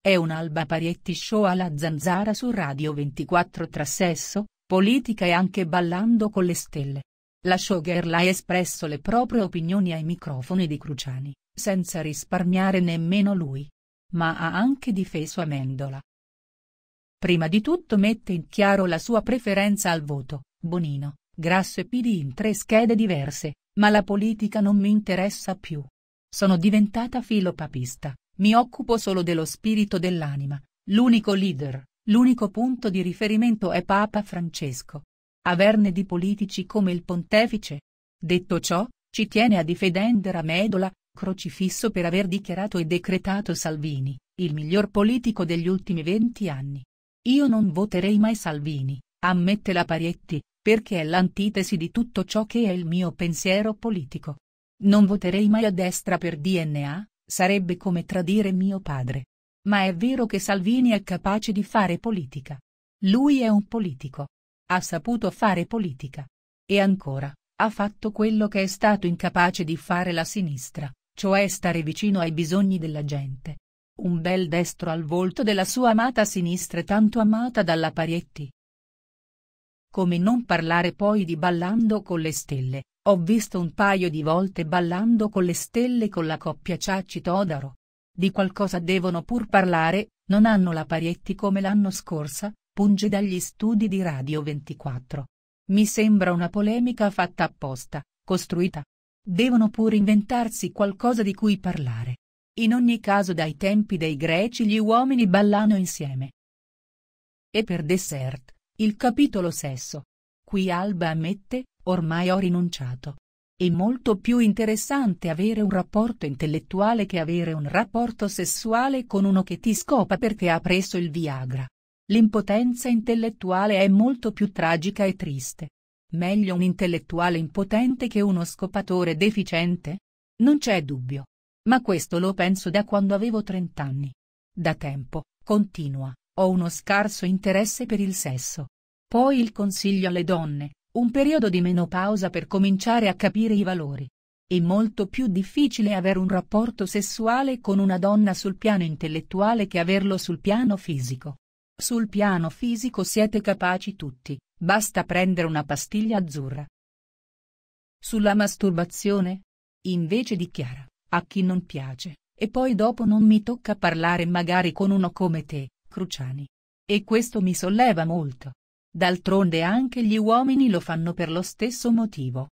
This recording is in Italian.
È un Alba Parietti show alla zanzara su Radio 24 tra sesso, politica e anche ballando con le stelle. La showgirl ha espresso le proprie opinioni ai microfoni di Cruciani, senza risparmiare nemmeno lui. Ma ha anche difeso Amendola. Prima di tutto mette in chiaro la sua preferenza al voto, Bonino, Grasso e PD in tre schede diverse, ma la politica non mi interessa più. Sono diventata filopapista, mi occupo solo dello spirito dell'anima, l'unico leader, l'unico punto di riferimento è Papa Francesco. Averne di politici come il pontefice. Detto ciò, ci tiene a difendere a Medola, crocifisso per aver dichiarato e decretato Salvini, il miglior politico degli ultimi venti anni. Io non voterei mai Salvini, ammette la Parietti, perché è l'antitesi di tutto ciò che è il mio pensiero politico. Non voterei mai a destra per DNA, Sarebbe come tradire mio padre. Ma è vero che Salvini è capace di fare politica. Lui è un politico. Ha saputo fare politica. E ancora, ha fatto quello che è stato incapace di fare la sinistra, cioè stare vicino ai bisogni della gente. Un bel destro al volto della sua amata sinistra tanto amata dalla Parietti. Come non parlare poi di Ballando con le stelle, ho visto un paio di volte Ballando con le stelle con la coppia Ciacci-Todaro. Di qualcosa devono pur parlare, non hanno la Parietti come l'anno scorsa, punge dagli studi di Radio 24. Mi sembra una polemica fatta apposta, costruita. Devono pur inventarsi qualcosa di cui parlare. In ogni caso dai tempi dei greci gli uomini ballano insieme. E per dessert, il capitolo sesso. Qui Alba ammette, ormai ho rinunciato. È molto più interessante avere un rapporto intellettuale che avere un rapporto sessuale con uno che ti scopa perché ha preso il Viagra. L'impotenza intellettuale è molto più tragica e triste. Meglio un intellettuale impotente che uno scopatore deficiente? Non c'è dubbio. Ma questo lo penso da quando avevo trent'anni. Da tempo, continua, ho uno scarso interesse per il sesso. Poi il consiglio alle donne, un periodo di menopausa per cominciare a capire i valori. È molto più difficile avere un rapporto sessuale con una donna sul piano intellettuale che averlo sul piano fisico. Sul piano fisico siete capaci tutti, basta prendere una pastiglia azzurra. Sulla masturbazione? Invece dichiara, a chi non piace, e poi dopo non mi tocca parlare magari con uno come te, Cruciani. E questo mi solleva molto. D'altronde anche gli uomini lo fanno per lo stesso motivo.